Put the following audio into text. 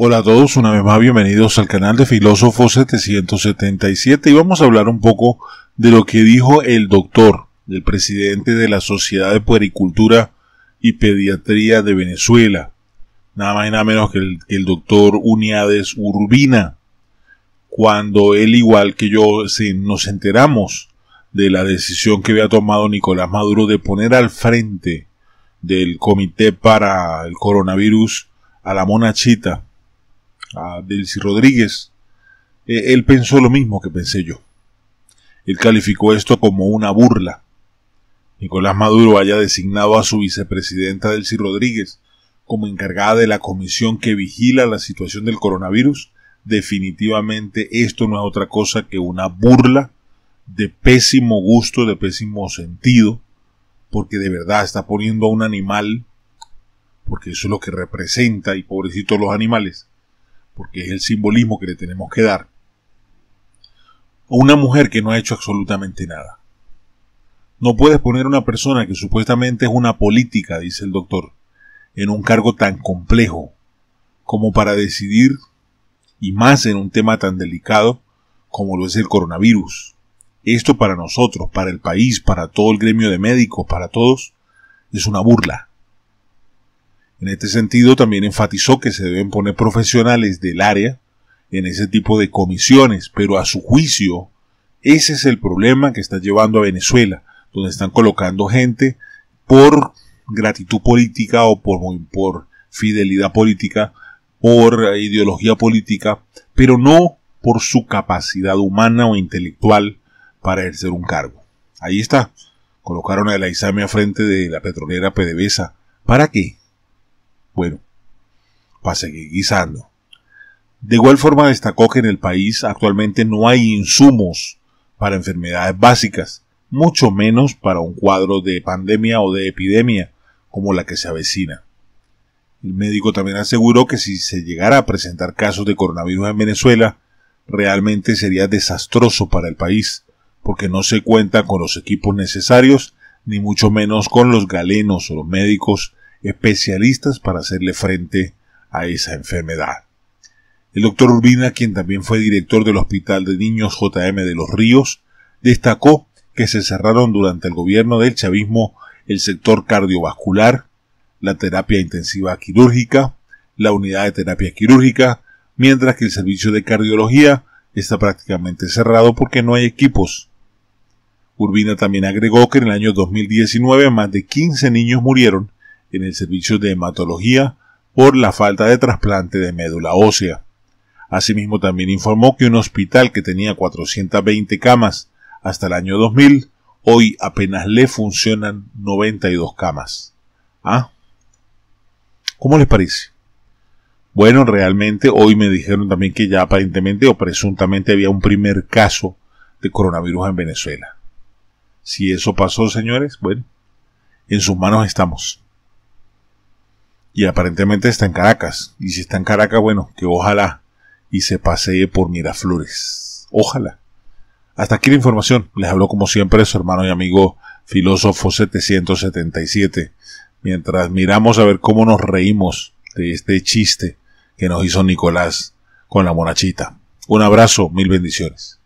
Hola a todos, una vez más bienvenidos al canal de Filósofo 777 y vamos a hablar un poco de lo que dijo el doctor, el presidente de la Sociedad de Puericultura y Pediatría de Venezuela, nada más y nada menos que el, doctor Uniades Urbina, cuando él igual que yo si nos enteramos de la decisión que había tomado Nicolás Maduro de poner al frente del Comité para el Coronavirus a la monachita a Delcy Rodríguez, e, él pensó lo mismo que pensé yo. Él calificó esto como una burla. Nicolás Maduro haya designado a su vicepresidenta Delcy Rodríguez como encargada de la comisión que vigila la situación del coronavirus, definitivamente esto no es otra cosa que una burla de pésimo gusto, de pésimo sentido, porque de verdad está poniendo a un animal, porque eso es lo que representa, y pobrecitos los animales, porque es el simbolismo que le tenemos que dar, o una mujer que no ha hecho absolutamente nada. No puedes poner a una persona que supuestamente es una política, dice el doctor, en un cargo tan complejo como para decidir, y más en un tema tan delicado como lo es el coronavirus. Esto para nosotros, para el país, para todo el gremio de médicos, para todos, es una burla. En este sentido, también enfatizó que se deben poner profesionales del área en ese tipo de comisiones, pero a su juicio, ese es el problema que está llevando a Venezuela, donde están colocando gente por gratitud política o por, por fidelidad política, por ideología política, pero no por su capacidad humana o intelectual para ejercer un cargo. Ahí está. Colocaron a la isamia frente de la petrolera PDVSA. ¿Para qué? Bueno, para seguir guisando. De igual forma destacó que en el país actualmente no hay insumos para enfermedades básicas, mucho menos para un cuadro de pandemia o de epidemia como la que se avecina. El médico también aseguró que si se llegara a presentar casos de coronavirus en Venezuela, realmente sería desastroso para el país, porque no se cuenta con los equipos necesarios, ni mucho menos con los galenos o los médicos especialistas para hacerle frente a esa enfermedad. El doctor Urbina, quien también fue director del Hospital de Niños JM de Los Ríos, destacó que se cerraron durante el gobierno del chavismo el sector cardiovascular, la terapia intensiva quirúrgica, la unidad de terapia quirúrgica, mientras que el servicio de cardiología está prácticamente cerrado porque no hay equipos. Urbina también agregó que en el año 2019 más de 15 niños murieron en el servicio de hematología por la falta de trasplante de médula ósea. Asimismo, también informó que un hospital que tenía 420 camas hasta el año 2000, hoy apenas le funcionan 92 camas. ¿Ah? ¿Cómo les parece? Bueno, realmente hoy me dijeron también que ya aparentemente o presuntamente había un primer caso de coronavirus en Venezuela. Si eso pasó, señores, bueno, en sus manos estamos y aparentemente está en Caracas. Y si está en Caracas, bueno, que ojalá y se pasee por Miraflores. Ojalá. Hasta aquí la información. Les hablo como siempre su hermano y amigo filósofo 777. Mientras miramos a ver cómo nos reímos de este chiste que nos hizo Nicolás con la monachita. Un abrazo, mil bendiciones.